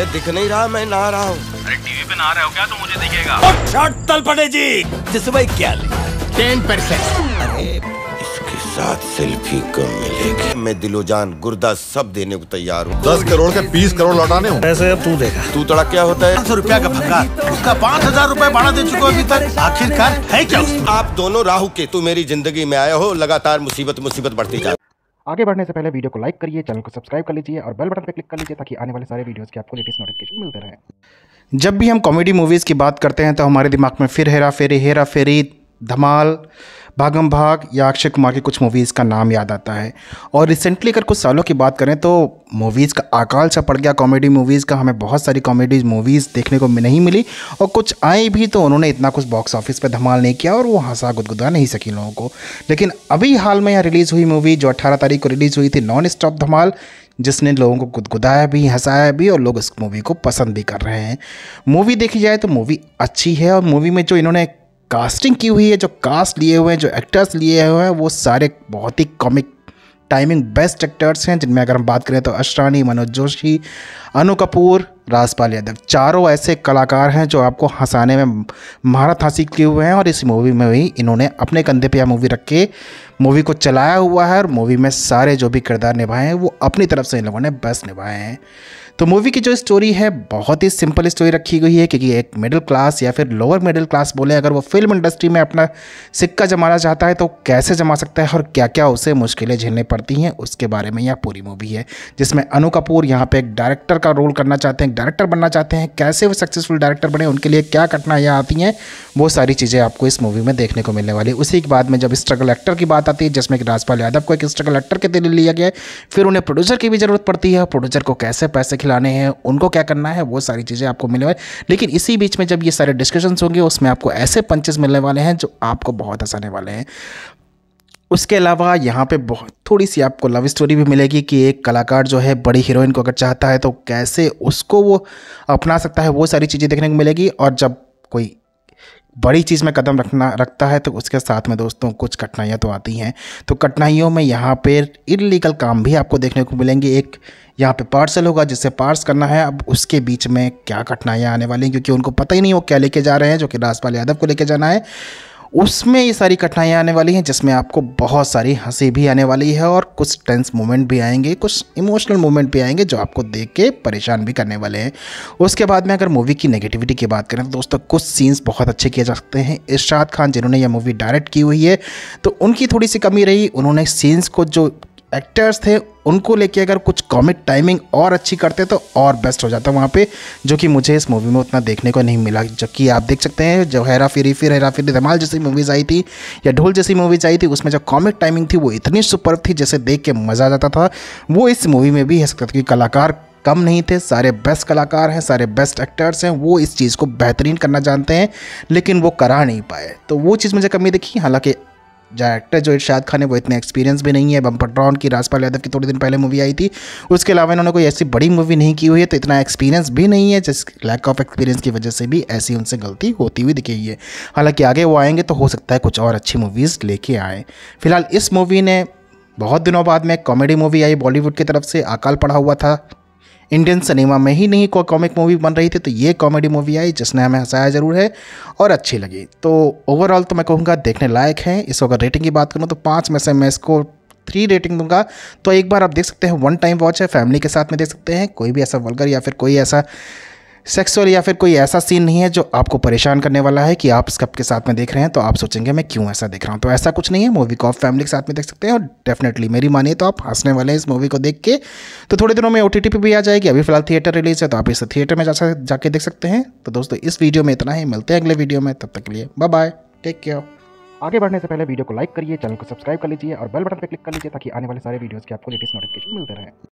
ए, दिख नहीं रहा मैं ना रहा हूँ टीवी पे ना रहे हो क्या तो मुझे दिखेगा शॉट तल पड़े जी जिससे भाई क्या टेन परसेंट अरे इसके साथ सेल्फी कम मिलेगी मैं दिलो जान गुर्दा सब देने को तैयार हूँ दस करोड़ के बीस करोड़ लौटाने ऐसे अब तू देगा तू तड़ा क्या होता है सौ रुपया का भंगार उसका पाँच हजार रूपए भाड़ा दे चुका अभी तक आखिरकार है क्या आप दोनों राहू के तू मेरी जिंदगी में आया हो लगातार मुसीबत मुसीबत बढ़ती जा आगे बढ़ने से पहले वीडियो को लाइक करिए चैनल को सब्सक्राइब कर लीजिए और बेल बटन पर क्लिक कर लीजिए ताकि आने वाले सारे वीडियोस के आपको लेटेस्ट नोटिफिकेशन मिलते रहे जब भी हम कॉमेडी मूवीज़ की बात करते हैं तो हमारे दिमाग में फिर हेरा फेरी हेरा फेरी धमाल भागम भाग या अक्षय कुमार की कुछ मूवीज़ का नाम याद आता है और रिसेंटली अगर कुछ सालों की बात करें तो मूवीज़ का आकाल सा पड़ गया कॉमेडी मूवीज़ का हमें बहुत सारी कॉमेडी मूवीज़ देखने को नहीं मिली और कुछ आई भी तो उन्होंने इतना कुछ बॉक्स ऑफिस पर धमाल नहीं किया और वो हंसा गुदगुदा नहीं सकी लोगों को लेकिन अभी हाल में यहाँ रिलीज़ हुई मूवी जो अट्ठारह तारीख को रिलीज़ हुई थी नॉन स्टॉप धमाल जिसने लोगों को गुदगुदाया भी हंसाया भी और लोग इस मूवी को पसंद भी कर रहे हैं मूवी देखी जाए तो मूवी अच्छी है और मूवी में जो इन्होंने कास्टिंग की हुई है जो कास्ट लिए हुए हैं जो एक्टर्स लिए हुए हैं वो सारे बहुत ही कॉमिक टाइमिंग बेस्ट एक्टर्स हैं जिनमें अगर हम बात करें तो अशरानी मनोज जोशी अनु कपूर राजपाल यादव चारों ऐसे कलाकार हैं जो आपको हंसाने में महारत हासिल किए हुए हैं और इस मूवी में भी इन्होंने अपने कंधे पर यह मूवी रख के मूवी को चलाया हुआ है और मूवी में सारे जो भी किरदार निभाए हैं वो अपनी तरफ से इन लोगों ने बेस्ट निभाए हैं तो मूवी की जो स्टोरी है बहुत ही सिंपल स्टोरी रखी गई है क्योंकि एक मिडिल क्लास या फिर लोअर मिडिल क्लास बोले अगर वो फिल्म इंडस्ट्री में अपना सिक्का जमाना चाहता है तो कैसे जमा सकता है और क्या क्या उसे मुश्किलें झेलनी पड़ती हैं उसके बारे में यह पूरी मूवी है जिसमें अनु कपूर यहाँ पर एक डायरेक्टर का रोल करना चाहते हैं एक डायरेक्टर बनना चाहते हैं कैसे वो सक्सेसफुल डायरेक्टर बने उनके लिए क्या कठिनाइयाँ आती हैं वो सारी चीज़ें आपको इस मूवी में देखने को मिलने वाली उसी के बाद में जब स्ट्रगल एक्टर की बात आती है जिसमें कि राजपाल यादव को एक स्ट्रगल एक्टर के दिल लिया गया है फिर उन्हें प्रोड्यूसर की भी ज़रूरत पड़ती है प्रोड्यूसर को कैसे पैसे खिलाने हैं उनको क्या करना है वो सारी चीज़ें आपको मिलने वाली लेकिन इसी बीच में जब ये सारे डिस्कशन होंगे उसमें आपको ऐसे पंचेस मिलने वाले हैं जो आपको बहुत हंसाने वाले हैं उसके अलावा यहाँ पे बहुत थोड़ी सी आपको लव स्टोरी भी मिलेगी कि एक कलाकार जो है बड़ी हीरोइन को अगर चाहता है तो कैसे उसको वो अपना सकता है वो सारी चीज़ें देखने को मिलेगी और जब कोई बड़ी चीज़ में कदम रखना रखता है तो उसके साथ में दोस्तों कुछ कठिनाइयाँ तो आती हैं तो कठिनाइयों में यहाँ पर इलीगल काम भी आपको देखने को मिलेंगे एक यहाँ पे पार्सल होगा जिसे पार्स करना है अब उसके बीच में क्या कठिनाइयाँ आने वाली हैं क्योंकि उनको पता ही नहीं वो क्या लेके जा रहे हैं जो कि राजपाल यादव को लेके जाना है उसमें ये सारी कठिनाइयाँ आने वाली हैं जिसमें आपको बहुत सारी हंसी भी आने वाली है और कुछ टेंस मोमेंट भी आएंगे कुछ इमोशनल मोमेंट भी आएंगे जो आपको देख के परेशान भी करने वाले हैं उसके बाद में अगर मूवी की नेगेटिविटी की बात करें तो दोस्तों कुछ सीन्स बहुत अच्छे किए जा सकते हैं इर्शाद खान जिन्होंने यह मूवी डायरेक्ट की हुई है तो उनकी थोड़ी सी कमी रही उन्होंने सीन्स को जो एक्टर्स थे उनको लेके अगर कुछ कॉमिक टाइमिंग और अच्छी करते तो और बेस्ट हो जाता वहाँ पे जो कि मुझे इस मूवी में उतना देखने को नहीं मिला जबकि आप देख सकते हैं जो हेरा फिर फिर हेरा फिर धमाल जैसी मूवीज़ आई थी या ढोल जैसी मूवीज़ आई थी उसमें जो कॉमिक टाइमिंग थी वो इतनी सुपर थी जैसे देख के मज़ा आ जाता था वो इस मूवी में भी है सकता था कि कलाकार कम नहीं थे सारे बेस्ट कलाकार हैं सारे बेस्ट एक्टर्स हैं वो इस चीज़ को बेहतरीन करना जानते हैं लेकिन वो करा नहीं पाए तो वो चीज़ मुझे कमी दिखी हालांकि डायरेक्टर जो इर्शाद खान है वो इतने एक्सपीरियंस भी नहीं है बम्पर ड्रॉन की राजपाल यादव की थोड़े दिन पहले मूवी आई थी उसके अलावा इन्होंने कोई ऐसी बड़ी मूवी नहीं की हुई है तो इतना एक्सपीरियंस भी नहीं है जिस लैक ऑफ एक्सपीरियंस की वजह से भी ऐसी उनसे गलती होती हुई दिखी है हालांकि आगे वो आएंगे तो हो सकता है कुछ और अच्छी मूवीज़ लेके आए फिलहाल इस मूवी ने बहुत दिनों बाद में कॉमेडी मूवी आई बॉलीवुड की तरफ से अकाल पड़ा हुआ था इंडियन सिनेमा में ही नहीं कोई कॉमिक मूवी बन रही थी तो ये कॉमेडी मूवी आई जिसने हमें हंसाया ज़रूर है और अच्छी लगी तो ओवरऑल तो मैं कहूँगा देखने लायक है इसको अगर रेटिंग की बात करूँ तो पाँच में से मैं इसको थ्री रेटिंग दूंगा तो एक बार आप देख सकते हैं वन टाइम वॉच है फैमिली के साथ में देख सकते हैं कोई भी ऐसा वर्गर या फिर कोई ऐसा सेक्सुअल या फिर कोई ऐसा सीन नहीं है जो आपको परेशान करने वाला है कि आप सबके साथ में देख रहे हैं तो आप सोचेंगे मैं क्यों ऐसा देख रहा हूँ तो ऐसा कुछ नहीं है मूवी को आप फैमिली के साथ में देख सकते हैं और डेफिनेटली मेरी मानिए तो आप हंसने वाले हैं इस मूवी को देख के तो थोड़े दिनों में ओ टी भी आ जाएगी अभी फिलहाल थिएटर रिलीज़ है तो आप इसे थिएटर में जा जाके देख सकते हैं तो दोस्तों इस वीडियो में इतना ही मिलते हैं अगले वीडियो में तब तक के लिए बाय बाय टेक केयर आगे बढ़ने से पहले वीडियो को लाइक करिए चैनल को सब्सक्राइब कर लीजिए और बेल बटन पर क्लिक कर लीजिए ताकि आने वाले सारे वीडियोज़ के आपको लेटेस्ट नोटिफिकेशन मिलते रहे